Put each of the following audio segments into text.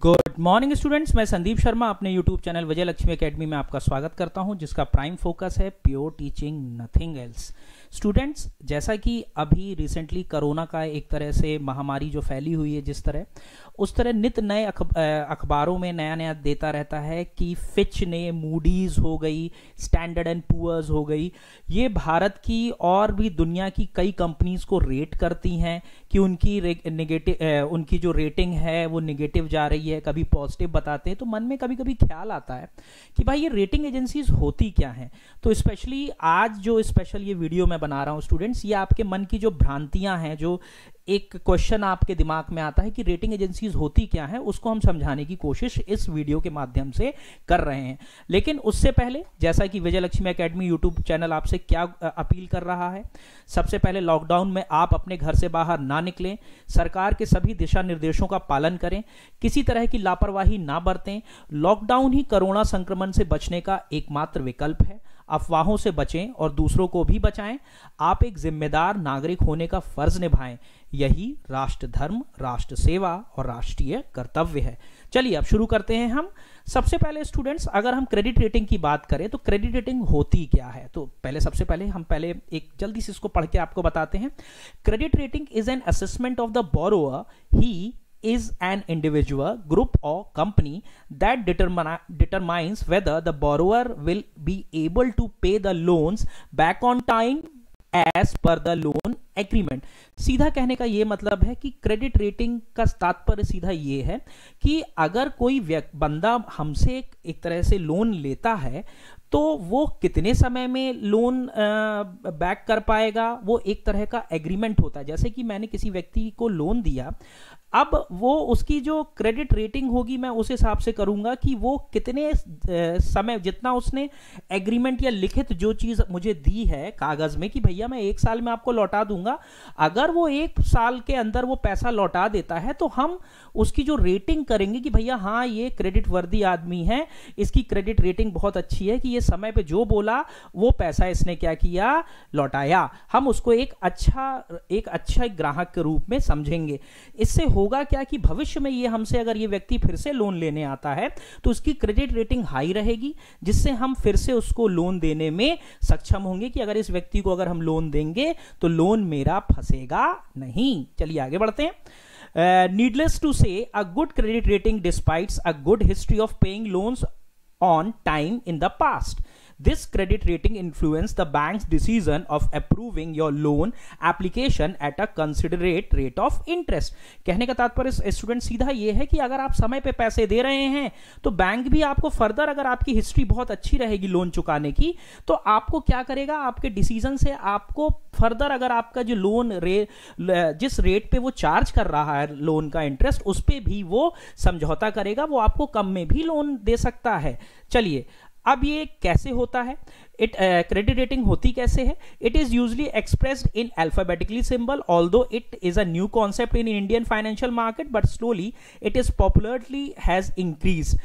good. Good morning students मैं संदीप शर्मा अपने YouTube channel Vijay Lakshmi Academy में आपका स्वागत करता हूं जिसका प्राइम फोकस है pure teaching nothing else students जैसा कि अभी रिसेंटली कोरोना का एक तरह से महामारी जो फैली हुई है जिस तरह उस तरह नित नए अखबारों में नया नया देता रहता है कि फिच ने मूडीज हो गई स्टैंडर्ड एंड पुअर्स हो गई ये भारत की और भी दुनिया की कई कंपनीज को रेट करती हैं कि उनकी नेगेटिव उनकी जो रेटिंग है वो निगेटिव जा रही है कभी कभी पॉजिटिव बताते हैं तो मन में कभी कभी ख्याल आता है कि भाई ये रेटिंग एजेंसीज होती क्या हैं तो स्पेशली आज जो स्पेशल ये वीडियो मैं बना रहा हूँ स्टूडेंट्स ये आपके मन की जो भ्रांतियाँ हैं जो एक क्वेश्चन आपके दिमाग में आता है कि रेटिंग एजेंसीज होती क्या है उसको हम समझाने की कोशिश इस वीडियो के माध्यम से कर रहे हैं लेकिन उससे पहले जैसा कि Vijay Lakshmi Academy YouTube channel आपसे क्या अपील कर रहा है सबसे पहले लॉकडाउन में आप अपने घर से बाहर ना निकलें सरकार के सभी दिशा निर्देशों का पालन करें किसी तरह की लापरवाही ना बरतें लॉकडाउन ही कोरोना संक्रमण से बचने का एकमात्र विकल्प है अफवाहों से बचें और दूसरों को भी बचाएं आप एक जिम्मेदार नागरिक होने का फर्ज निभाएं यही राष्ट्र धर्म राष्ट्र सेवा और राष्ट्रीय कर्तव्य है चलिए अब शुरू करते हैं हम सबसे पहले स्टूडेंट्स अगर हम क्रेडिट रेटिंग की बात करें तो क्रेडिट रेटिंग होती क्या है तो पहले सबसे पहले हम पहले एक जल्दी से इसको पढ़ के आपको बताते हैं credit rating is an assessment of the borrower he is an individual, group or company that determine, determines whether the borrower will be able to pay the loans back on time as per the loan agreement सीधा कहने का यह मतलब है कि credit rating का तात्पर्य सीधा यह है कि अगर कोई बंदा हमसे एक तरह से लोन लेता है तो वो कितने समय में लोन बैक कर पाएगा वो एक तरह का एग्रीमेंट होता है जैसे कि मैंने किसी व्यक्ति को लोन दिया अब वो उसकी जो क्रेडिट रेटिंग होगी मैं उस हिसाब से करूंगा कि वो कितने समय जितना उसने एग्रीमेंट या लिखित जो चीज मुझे दी है कागज में कि भैया मैं एक साल में आपको लौटा दूंगा अगर वो एक साल के अंदर वो पैसा लौटा देता है तो हम उसकी जो रेटिंग करेंगे कि भैया हाँ ये क्रेडिट वर्दी आदमी है इसकी क्रेडिट रेटिंग बहुत अच्छी है कि ये समय पर जो बोला वो पैसा इसने क्या किया लौटाया हम उसको एक अच्छा एक अच्छा ग्राहक के रूप में समझेंगे इससे हो होगा क्या कि भविष्य में ये हमसे अगर ये व्यक्ति फिर से लोन लेने आता है तो उसकी क्रेडिट रेटिंग हाई रहेगी जिससे हम फिर से उसको लोन देने में सक्षम होंगे कि अगर इस व्यक्ति को अगर हम लोन देंगे तो लोन मेरा फंसेगा नहीं चलिए आगे बढ़ते हैं needless to say a good credit rating despites a good history of paying loans on time in the past This credit rating influenced the bank's decision of approving your loan application at a considerate rate of interest. कहने का तात्पर्य student सीधा ये है कि अगर आप समय पे पैसे दे रहे हैं तो बैंक भी आपको फर्दर अगर आपकी हिस्ट्री बहुत अच्छी रहेगी लोन चुकाने की तो आपको क्या करेगा आपके डिसीजन से आपको फर्दर अगर आपका जो लोन रे जिस रेट पे वो चार्ज कर रहा है लोन का इंटरेस्ट उस पर भी वो समझौता करेगा वो आपको कम में भी लोन दे सकता है चलिए अब ये कैसे होता है इट क्रेडिट रेटिंग होती कैसे है it is usually expressed in alphabetically symbol although it is a new concept in Indian financial market but slowly it is popularly has increase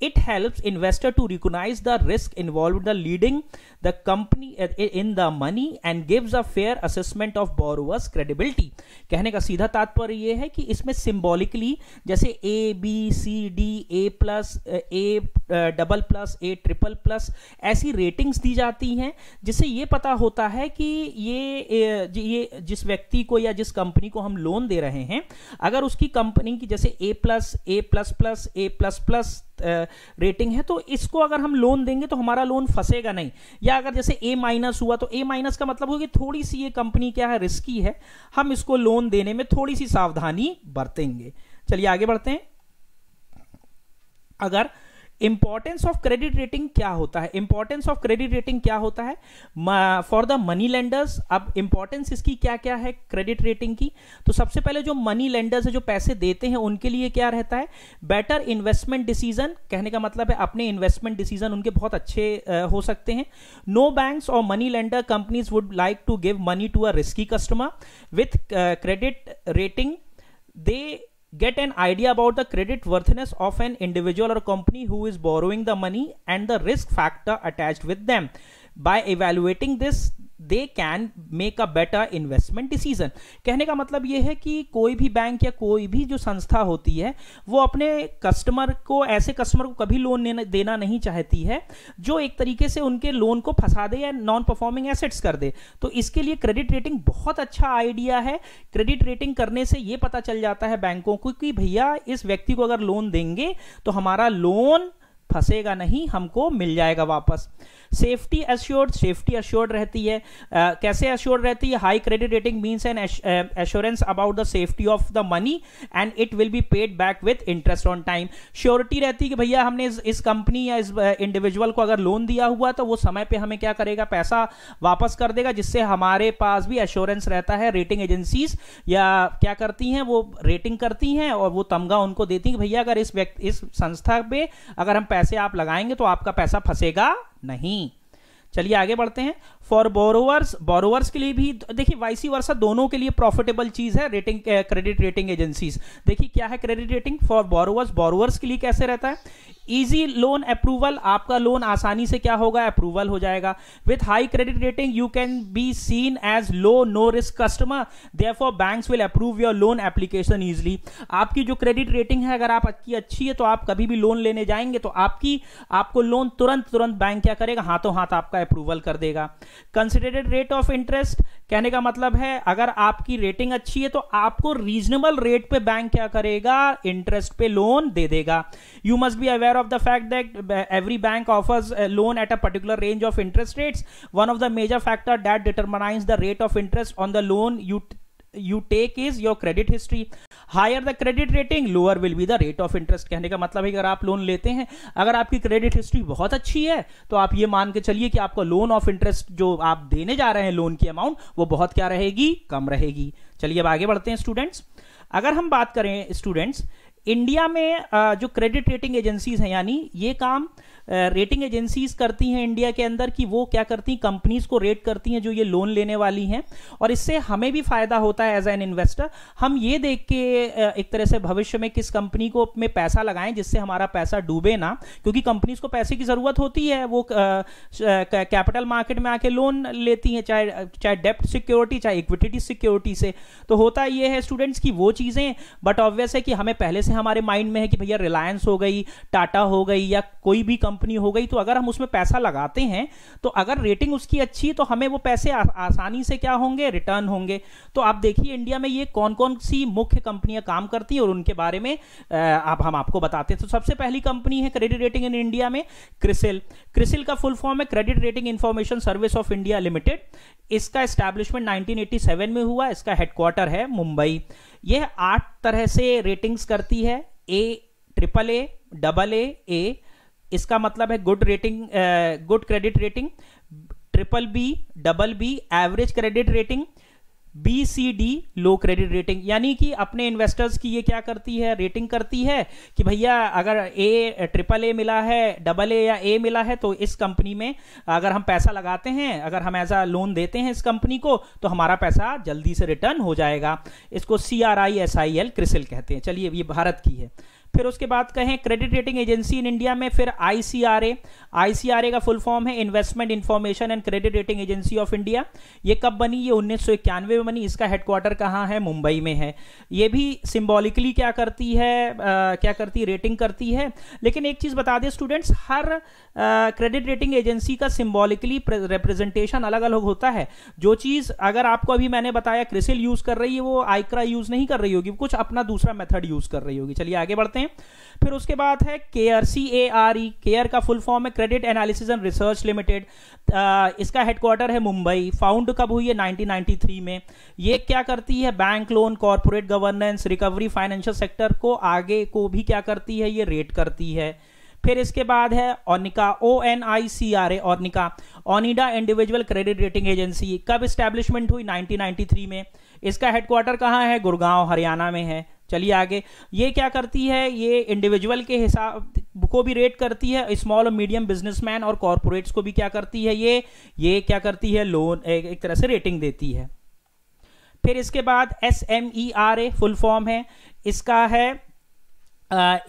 it helps investor to recognize the risk involved in the leading the company in the money and gives a fair assessment of borrowers credibility कहने का सीधा तात्पर्य यह है कि इसमें symbolically जैसे A B C D A plus A double plus A triple plus ऐसी रेटिंग्स दी जाती हैं जिससे ये पता होता है कि ये ये जिस व्यक्ति को या जिस कंपनी को हम लोन दे रहे हैं अगर उसकी कंपनी की जैसे A plus A plus plus A plus plus rating है तो इसको अगर हम लोन देंगे तो हमारा लोन फंसेगा नहीं या अगर जैसे ए माइनस हुआ तो ए माइनस का मतलब होगा कि थोड़ी सी ये कंपनी क्या है रिस्की है हम इसको लोन देने में थोड़ी सी सावधानी बरतेंगे चलिए आगे बढ़ते हैं अगर इंपॉर्टेंस ऑफ क्रेडिट रेटिंग क्या होता है इंपॉर्टेंस ऑफ क्रेडिट रेटिंग क्या होता है फॉर द मनी लेंडर्स अब इंपॉर्टेंस इसकी क्या क्या है क्रेडिट रेटिंग की तो सबसे पहले जो मनी लेंडर्स है जो पैसे देते हैं उनके लिए क्या रहता है बेटर इन्वेस्टमेंट डिसीजन कहने का मतलब है अपने इन्वेस्टमेंट डिसीजन उनके बहुत अच्छे हो सकते हैं नो बैंक और money lender companies would like to give money to a risky customer with credit rating they get an idea about the credit worthiness of an individual or company who is borrowing the money and the risk factor attached with them. By evaluating this, they can make a better investment decision कहने का मतलब ये है कि कोई भी bank या कोई भी जो संस्था होती है वो अपने कस्टमर को ऐसे कस्टमर को कभी लोन देना नहीं चाहती है जो एक तरीके से उनके लोन को फंसा दे या नॉन परफॉर्मिंग एसेट्स कर दे तो इसके लिए क्रेडिट रेटिंग बहुत अच्छा आइडिया है क्रेडिट रेटिंग करने से ये पता चल जाता है बैंकों को कि भैया इस व्यक्ति को अगर लोन देंगे तो हमारा लोन फंसेगा नहीं हमको मिल जाएगा वापस सेफ्टी एश्योर्ड सेफ्टी एश्योर्ड रहती है uh, कैसे एश्योर्ड रहती है high credit rating means an assurance about the safety of the money and it will be paid back with interest on time surety रहती है कि भैया हमने इस, इस कंपनी या इस इंडिविजुअल को अगर लोन दिया हुआ तो वो समय पर हमें क्या करेगा पैसा वापस कर देगा जिससे हमारे पास भी एश्योरेंस रहता है रेटिंग एजेंसीज या क्या करती हैं वो रेटिंग करती हैं और वो तमगा उनको देती हैं भैया अगर इस व्यक्ति इस संस्था पे अगर हम पैसे आप लगाएंगे तो आपका पैसा फंसेगा नहीं चलिए आगे बढ़ते हैं फॉर बोरोवर्स बोरोवर्स के लिए भी देखिए वाईसी वर्षा दोनों के लिए प्रॉफिटेबल चीज है रेटिंग क्रेडिट रेटिंग एजेंसीज देखिए क्या है credit rating for borrowers borrowers के लिए कैसे रहता है इजी लोन अप्रूवल आपका लोन आसानी से क्या होगा अप्रूवल हो जाएगा with high credit rating you can be seen as low no risk customer for bank will approve your loan application easily आपकी जो क्रेडिट रेटिंग है अगर आपकी अच्छी है तो आप कभी भी लोन लेने जाएंगे तो आपकी आपको लोन तुरंत तुरंत बैंक क्या करेगा हाथों हाथ आपका अप्रूवल कर देगा कंसिडरेड रेट ऑफ इंटरेस्ट कहने का मतलब है अगर आपकी रेटिंग अच्छी है तो आपको रीजनेबल रेट पे बैंक क्या करेगा इंटरेस्ट पे लोन दे देगा you must be aware of the fact that every bank offers loan at a particular range of interest rates one of the major factor that determines the rate of interest on the loan you you take is your credit history higher the credit rating lower will be the rate of interest कहने का मतलब है अगर आप loan लेते हैं अगर आपकी क्रेडिट हिस्ट्री बहुत अच्छी है तो आप ये मान के चलिए कि आपका लोन ऑफ इंटरेस्ट जो आप देने जा रहे हैं लोन की अमाउंट वो बहुत क्या रहेगी कम रहेगी चलिए अब आगे बढ़ते हैं स्टूडेंट्स अगर हम बात करें स्टूडेंट्स इंडिया में जो क्रेडिट रेटिंग एजेंसीज हैं यानी ये काम रेटिंग एजेंसीज करती हैं इंडिया के अंदर कि वो क्या करती हैं कंपनीज को रेट करती हैं जो ये लोन लेने वाली हैं और इससे हमें भी फायदा होता है एज एन इन्वेस्टर हम ये देख के एक तरह से भविष्य में किस कंपनी को में पैसा लगाएं जिससे हमारा पैसा डूबे ना क्योंकि कंपनीज को पैसे की ज़रूरत होती है वो कैपिटल मार्केट में आके लोन लेती हैं चाहे चाहे डेप्ट सिक्योरिटी चाहे इक्विटी सिक्योरिटी से तो होता यह है स्टूडेंट्स की वो चीज़ें बट ऑब्वियस है कि हमें पहले से से हमारे माइंड में है कि भैया रिलायंस हो गई टाटा हो गई या कोई भी कंपनी हो गई तो अगर हम उसमें पैसा लगाते हैं तो अगर रेटिंग उसकी अच्छी है तो हमें वो पैसे आ, आसानी से क्या होंगे रिटर्न होंगे तो आप देखिए इंडिया में ये कौन कौन सी मुख्य कंपनियां काम करती हैं और उनके बारे में आप हम आपको बताते हैं तो सबसे पहली कंपनी है क्रेडिट रेटिंग इन इंडिया में क्रिसिल क्रिसिल का फुल फॉर्म है credit rating information service of India limited इसका स्टैब्लिशमेंट 1987 में हुआ इसका हेडक्वार्टर है मुंबई यह आठ तरह से रेटिंग्स करती है ए ट्रिपल ए डबल ए ए इसका मतलब है good rating good credit rating triple B double B average credit rating B C D low credit rating यानी कि अपने इन्वेस्टर्स की ये क्या करती है रेटिंग करती है कि भैया अगर ए ट्रिपल ए मिला है डबल ए या ए मिला है तो इस कंपनी में अगर हम पैसा लगाते हैं अगर हम एज लोन देते हैं इस कंपनी को तो हमारा पैसा जल्दी से रिटर्न हो जाएगा इसको C R I S I L CRISIL कहते हैं चलिए ये भारत की है फिर उसके बाद कहें credit rating agency in India में फिर आईसीआरए आईसीआरए का फुल फॉर्म है investment information and credit rating agency of India ये कब बनी ये उन्नीस में बनी इसका हेडक्वार्टर कहाँ है मुंबई में है ये भी सिम्बॉलिकली क्या करती है आ, क्या करती रेटिंग करती है लेकिन एक चीज़ बता दें स्टूडेंट्स हर क्रेडिट रेटिंग एजेंसी का सिम्बॉलिकली रिप्रेजेंटेशन अलग अलग होता है जो चीज़ अगर आपको अभी मैंने बताया क्रिसिल यूज़ कर रही है वो आइक्रा यूज़ नहीं कर रही होगी कुछ अपना दूसरा मेथड यूज़ कर रही होगी चलिए आगे बढ़ते हैं हैं फिर उसके बाद है CARE C A R E CARE का फुल फॉर्म है credit analysis and research limited इसका हेडक्वार्टर है मुंबई फाउंड कब हुई है 1993 में ये क्या करती है bank loan corporate governance recovery financial sector को आगे को भी क्या करती है ये रेट करती है फिर इसके बाद है Onicra O N I C R A Onicra Onida individual credit rating agency कब स्टैब्लिशमेंट हुई 1993 में इसका हेडक्वार्टर कहाँ है गुड़गांव हरियाणा में है चलिए आगे ये क्या करती है ये इंडिविजुअल के हिसाब को भी रेट करती है स्मॉल और मीडियम बिजनेसमैन और कॉरपोरेट्स को भी क्या करती है ये ये क्या करती है लोन एक, एक तरह से रेटिंग देती है फिर इसके बाद S M E R A full form है इसका है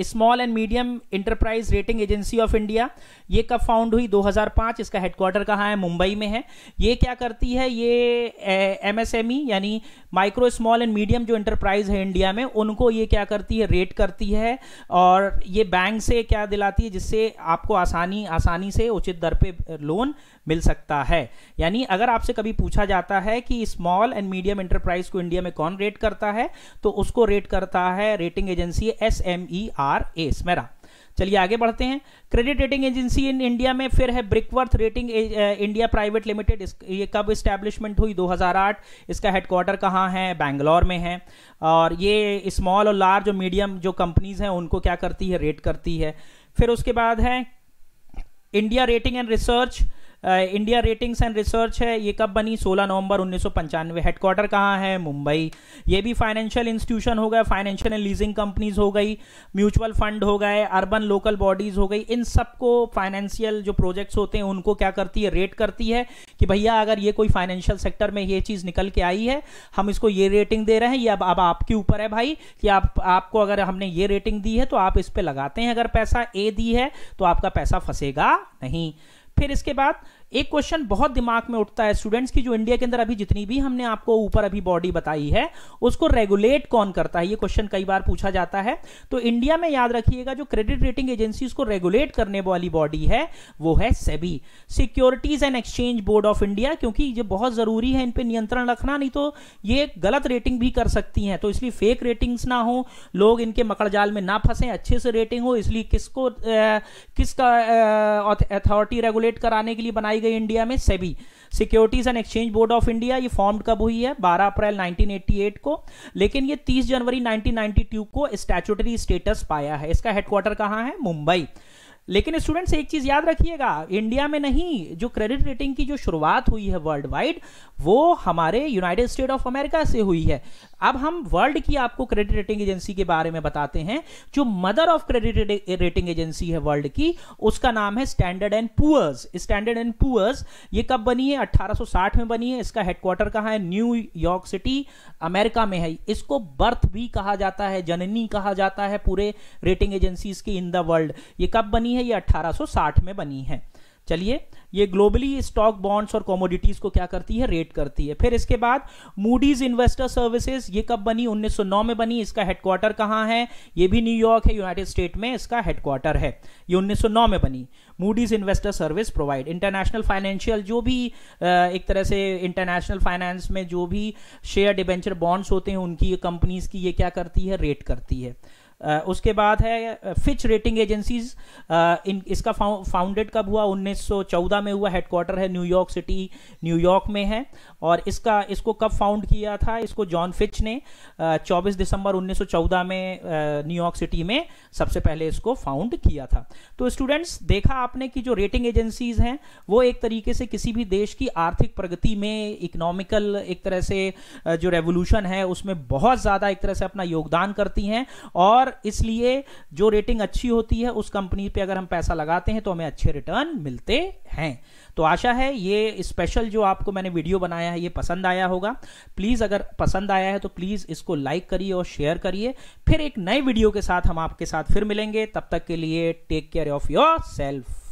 small and medium enterprise rating agency of India ये कब फाउंड हुई 2005 इसका हेडक्वार्टर कहाँ है मुंबई में है ये क्या करती है ये एम एम एस ई यानी माइक्रो स्मॉल एंड मीडियम जो इंटरप्राइज है इंडिया में उनको ये क्या करती है रेट करती है और ये बैंक से क्या दिलाती है जिससे आपको आसानी आसानी से उचित दर पे लोन मिल सकता है यानी अगर आपसे कभी पूछा जाता है कि स्मॉल एंड मीडियम एंटरप्राइज को इंडिया में कौन रेट करता है तो उसको रेट करता है rating agency S M E R A SMERA चलिए आगे बढ़ते हैं credit rating agency in India में फिर है Brickwork rating India private limited ये कब इस्टेब्लिशमेंट हुई 2008 इसका हेडक्वार्टर कहाँ है बैंगलोर में है और ये स्मॉल और लार्ज और मीडियम जो कंपनीज हैं उनको क्या करती है रेट करती है फिर उसके बाद है India rating and research India ratings and research है ये कब बनी 16 नवंबर उन्नीस सौ पंचानवे हेडक्वार्टर कहाँ है मुंबई ये भी फाइनेंशियल इंस्टीट्यूशन हो गए फाइनेंशियल एंड लीजिंग कंपनीज हो गई म्यूचुअल फंड हो गए अर्बन लोकल बॉडीज हो गई इन सबको फाइनेंशियल जो प्रोजेक्ट्स होते हैं उनको क्या करती है रेट करती है कि भैया अगर ये कोई फाइनेंशियल सेक्टर में ये चीज़ निकल के आई है हम इसको ये रेटिंग दे रहे हैं ये अब अब आपके ऊपर है भाई कि आप आपको अगर हमने ये रेटिंग दी है तो आप इस पर लगाते हैं अगर पैसा ए दी है तो आपका पैसा फंसेगा नहीं फिर इसके बाद एक क्वेश्चन बहुत दिमाग में उठता है स्टूडेंट्स की जो इंडिया के अंदर अभी जितनी भी हमने आपको ऊपर अभी बॉडी बताई है उसको रेगुलेट कौन करता है ये क्वेश्चन कई बार पूछा जाता है तो इंडिया में याद रखिएगा जो क्रेडिट रेटिंग एजेंसी को रेगुलेट करने वाली बॉडी है वो है SEBI securities and exchange board of India क्योंकि ये बहुत जरूरी है इन पर नियंत्रण रखना नहीं तो ये गलत रेटिंग भी कर सकती हैं तो इसलिए फेक रेटिंग्स ना हो लोग इनके मकड़जाल में ना फंसे अच्छे से रेटिंग हो इसलिए किसको किसका अथॉरिटी रेगुलेट कराने के लिए बनाई बनाई गई इंडिया में SEBI securities and exchange board of India ये फॉर्म कब हुई है 12 अप्रैल 1988 को लेकिन ये 30 जनवरी 1992 को स्टैचुटरी स्टेटस पाया है इसका हेडक्वार्टर कहाँ है मुंबई लेकिन स्टूडेंट्स एक चीज याद रखिएगा इंडिया में नहीं जो क्रेडिट रेटिंग की जो शुरुआत हुई है वर्ल्ड वाइड वो हमारे यूनाइटेड स्टेट ऑफ अमेरिका से हुई है अब हम वर्ल्ड की आपको क्रेडिट रेटिंग एजेंसी के बारे में बताते हैं जो mother of credit rating agency है वर्ल्ड की उसका नाम है Standard and Poor's Standard and Poor's ये कब बनी है 1860 में बनी है इसका हेडक्वार्टर कहाँ है न्यू यॉर्क सिटी अमेरिका में है इसको बर्थ भी कहा जाता है जननी कहा जाता है पूरे रेटिंग एजेंसीज की इन द वर्ल्ड ये कब बनी बनी है ये 1860 में बनी है चलिए ये ग्लोबली स्टॉक बॉन्ड्स और कॉमोडिटीज को क्या करती है रेट करती है फिर इसके बाद मूडीज इन्वेस्टर सर्विसेज ये कब बनी 1909 में बनी इसका हेडक्वार्टर कहाँ है ये भी न्यूयॉर्क है यूनाइटेड स्टेट में इसका हेडक्वार्टर है ये 1909 में बनी Moody's investor service provide international financial जो भी एक तरह से इंटरनेशनल फाइनेंस में जो भी शेयर डिबेंचर बॉन्ड्स होते हैं उनकी कंपनीज की ये क्या करती है रेट करती है उसके बाद है फिच रेटिंग एजेंसीज इन इसका फाउंडेड कब हुआ 1914 में हुआ हेडक्वार्टर है न्यूयॉर्क सिटी न्यूयॉर्क में है और इसका इसको कब फाउंड किया था इसको जॉन फिच ने चौबीस दिसंबर 1914 में न्यूयॉर्क सिटी में सबसे पहले इसको फाउंड किया था तो स्टूडेंट्स देखा आपने कि जो रेटिंग एजेंसीज हैं वो एक तरीके से किसी भी देश की आर्थिक प्रगति में इकोनॉमिकल एक तरह से जो रेवोल्यूशन है उसमें बहुत ज़्यादा एक तरह से अपना योगदान करती हैं और पर इसलिए जो रेटिंग अच्छी होती है उस कंपनी पे अगर हम पैसा लगाते हैं तो हमें अच्छे रिटर्न मिलते हैं तो आशा है ये स्पेशल जो आपको मैंने वीडियो बनाया है ये पसंद आया होगा प्लीज़ अगर पसंद आया है तो प्लीज़ इसको लाइक करिए और शेयर करिए फिर एक नए वीडियो के साथ हम आपके साथ फिर मिलेंगे तब तक के लिए take care of your self